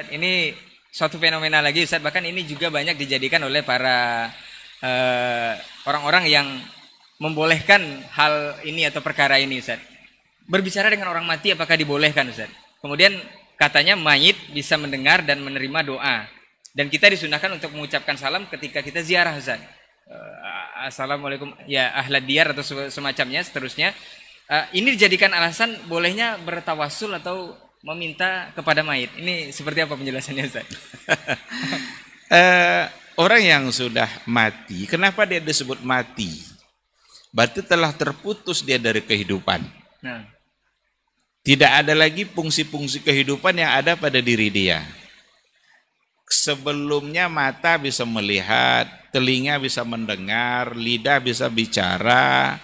Ustaz, ini suatu fenomena lagi Ustaz, bahkan ini juga banyak dijadikan oleh para orang eh, orang-orang yang membolehkan hal ini atau perkara ini Ustaz. Berbicara dengan orang mati apakah dibolehkan Ustaz? Kemudian katanya mayit bisa mendengar dan menerima doa. Dan kita disunahkan untuk mengucapkan salam ketika kita ziarah Ustaz. Uh, Assalamualaikum ya ahlad diyar atau semacamnya seterusnya. Uh, ini dijadikan alasan bolehnya bertawasul atau meminta kepada mayit. Ini seperti apa penjelasannya Ustaz? eh, orang yang sudah mati, kenapa dia disebut mati? Berarti telah terputus dia dari kehidupan. Nah. Tidak ada lagi fungsi-fungsi kehidupan yang ada pada diri dia. Sebelumnya mata bisa melihat, telinga bisa mendengar, lidah bisa bicara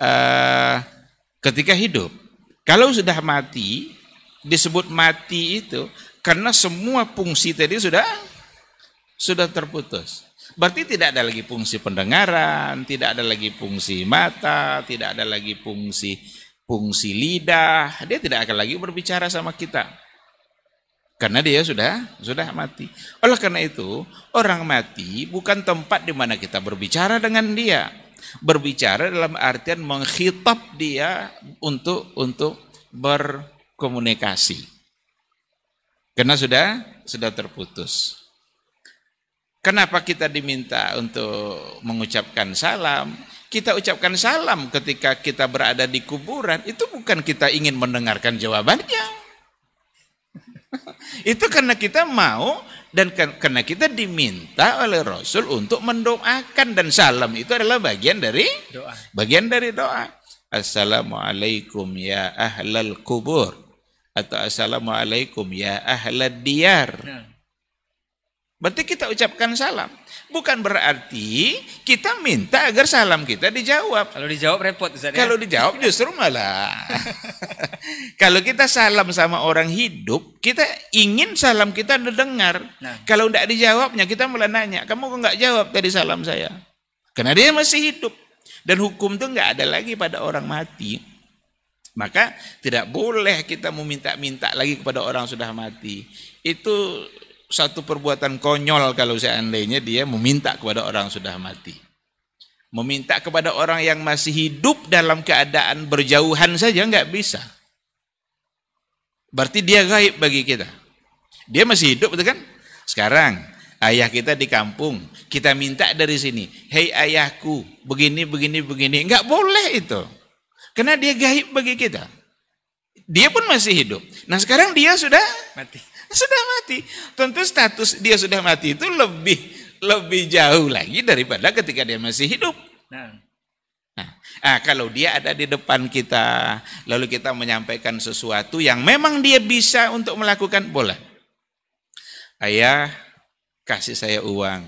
eh, ketika hidup. Kalau sudah mati, disebut mati itu karena semua fungsi tadi sudah sudah terputus. Berarti tidak ada lagi fungsi pendengaran, tidak ada lagi fungsi mata, tidak ada lagi fungsi fungsi lidah. Dia tidak akan lagi berbicara sama kita. Karena dia sudah sudah mati. Oleh karena itu, orang mati bukan tempat di mana kita berbicara dengan dia. Berbicara dalam artian menghitap dia untuk untuk ber komunikasi. Karena sudah sudah terputus. Kenapa kita diminta untuk mengucapkan salam? Kita ucapkan salam ketika kita berada di kuburan, itu bukan kita ingin mendengarkan jawabannya. itu karena kita mau dan karena kita diminta oleh Rasul untuk mendoakan dan salam itu adalah bagian dari doa. Bagian dari doa. Assalamualaikum ya ahlal kubur atau assalamualaikum ya ahlad diyar. Ya. Berarti kita ucapkan salam. Bukan berarti kita minta agar salam kita dijawab. Kalau dijawab repot. misalnya. Kalau dijawab justru malah. Kalau kita salam sama orang hidup, kita ingin salam kita didengar. Nah. Kalau tidak dijawabnya, kita mulai nanya, kamu kok nggak jawab tadi salam saya? Karena dia masih hidup. Dan hukum itu nggak ada lagi pada orang mati. Maka tidak boleh kita meminta-minta lagi kepada orang yang sudah mati. Itu satu perbuatan konyol kalau seandainya dia meminta kepada orang yang sudah mati. Meminta kepada orang yang masih hidup dalam keadaan berjauhan saja nggak bisa. Berarti dia gaib bagi kita. Dia masih hidup betul kan? Sekarang ayah kita di kampung, kita minta dari sini, "Hei ayahku, begini begini begini." nggak boleh itu. Karena dia gaib bagi kita. Dia pun masih hidup. Nah sekarang dia sudah mati. Sudah mati. Tentu status dia sudah mati itu lebih lebih jauh lagi daripada ketika dia masih hidup. Nah. Nah, ah, kalau dia ada di depan kita, lalu kita menyampaikan sesuatu yang memang dia bisa untuk melakukan, boleh. Ayah, kasih saya uang.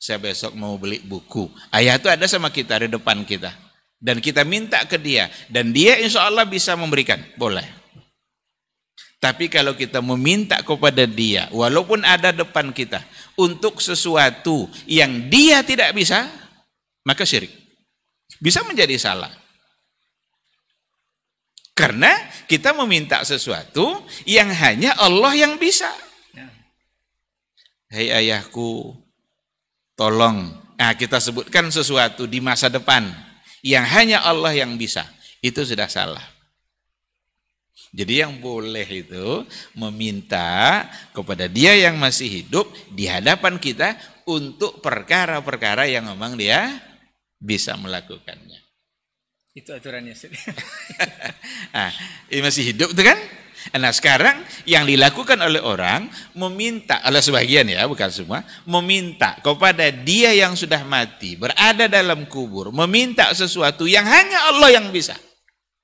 Saya besok mau beli buku. Ayah itu ada sama kita di depan kita dan kita minta ke dia dan dia insya Allah bisa memberikan boleh tapi kalau kita meminta kepada dia walaupun ada depan kita untuk sesuatu yang dia tidak bisa maka syirik bisa menjadi salah karena kita meminta sesuatu yang hanya Allah yang bisa ya. Hei ayahku, tolong. Nah, kita sebutkan sesuatu di masa depan yang hanya Allah yang bisa. Itu sudah salah. Jadi yang boleh itu meminta kepada dia yang masih hidup di hadapan kita untuk perkara-perkara yang memang dia bisa melakukannya. Itu aturannya. nah, masih hidup itu kan? Nah sekarang yang dilakukan oleh orang meminta, oleh sebagian ya bukan semua, meminta kepada dia yang sudah mati, berada dalam kubur, meminta sesuatu yang hanya Allah yang bisa.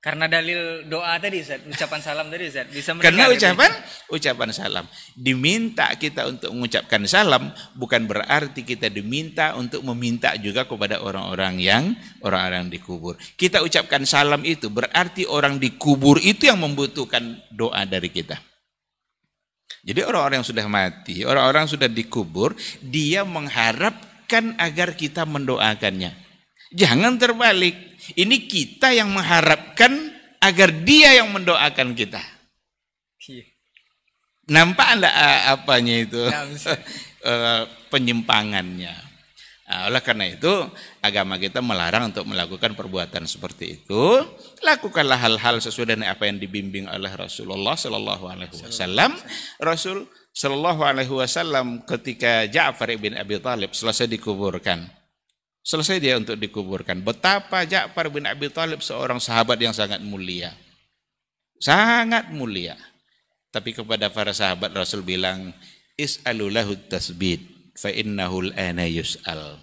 Karena dalil doa tadi Ustaz, ucapan salam tadi Ustaz, bisa Karena gitu. ucapan ucapan salam. Diminta kita untuk mengucapkan salam bukan berarti kita diminta untuk meminta juga kepada orang-orang yang orang-orang dikubur. Kita ucapkan salam itu berarti orang dikubur itu yang membutuhkan doa dari kita. Jadi orang-orang yang sudah mati, orang-orang sudah dikubur, dia mengharapkan agar kita mendoakannya. Jangan terbalik. Ini kita yang mengharapkan agar dia yang mendoakan kita. Iya. Nampak tidak eh, apanya itu eh, penyimpangannya. Nah, oleh karena itu agama kita melarang untuk melakukan perbuatan seperti itu. Lakukanlah hal-hal sesuai dengan apa yang dibimbing oleh Rasulullah Shallallahu Alaihi Wasallam. Rasul Shallallahu Alaihi Wasallam ketika Ja'far ibn Abi Talib selesai dikuburkan, Selesai dia untuk dikuburkan. Betapa Ja'far bin Abi Talib seorang sahabat yang sangat mulia. Sangat mulia. Tapi kepada para sahabat Rasul bilang, Is'alulahu tasbid fa'in nahul ana yus'al.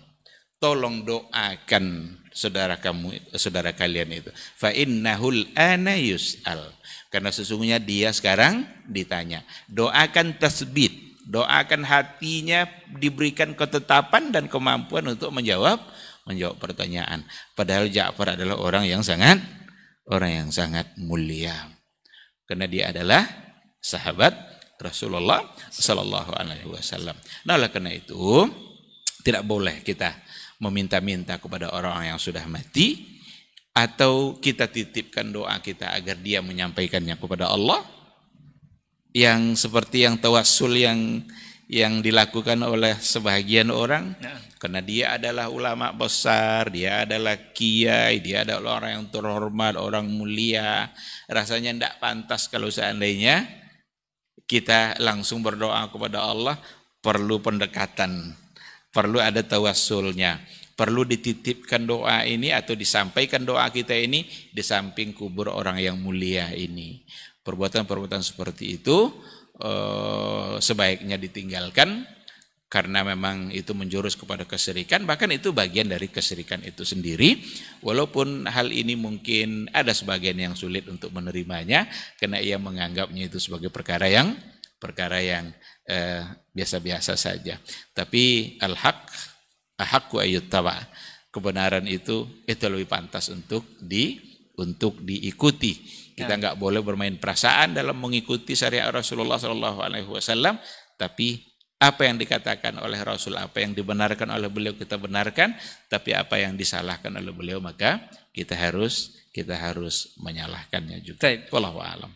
Tolong doakan saudara kamu saudara kalian itu. Fa innahul ana yus'al. Karena sesungguhnya dia sekarang ditanya. Doakan tasbid Doakan hatinya diberikan ketetapan dan kemampuan untuk menjawab menjawab pertanyaan. Padahal Ja'far adalah orang yang sangat orang yang sangat mulia. Karena dia adalah sahabat Rasulullah sallallahu alaihi wasallam. Nah, oleh karena itu tidak boleh kita meminta-minta kepada orang yang sudah mati atau kita titipkan doa kita agar dia menyampaikannya kepada Allah yang seperti yang tawasul yang yang dilakukan oleh sebagian orang ya. karena dia adalah ulama besar, dia adalah kiai, dia adalah orang yang terhormat, orang mulia. Rasanya tidak pantas kalau seandainya kita langsung berdoa kepada Allah perlu pendekatan, perlu ada tawasulnya, perlu dititipkan doa ini atau disampaikan doa kita ini di samping kubur orang yang mulia ini Perbuatan-perbuatan seperti itu eh, sebaiknya ditinggalkan karena memang itu menjurus kepada keserikan bahkan itu bagian dari keserikan itu sendiri walaupun hal ini mungkin ada sebagian yang sulit untuk menerimanya karena ia menganggapnya itu sebagai perkara yang perkara yang eh, biasa-biasa eh, saja tapi al-haq ahakku ayyut tawa kebenaran itu itu lebih pantas untuk di untuk diikuti. Kita ya. nggak boleh bermain perasaan dalam mengikuti syariat Rasulullah Shallallahu Alaihi Wasallam, tapi apa yang dikatakan oleh Rasul, apa yang dibenarkan oleh beliau kita benarkan, tapi apa yang disalahkan oleh beliau maka kita harus kita harus menyalahkannya juga. Wallahu alam.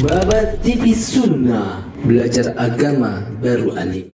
Babat TV Sunnah belajar agama baru alim.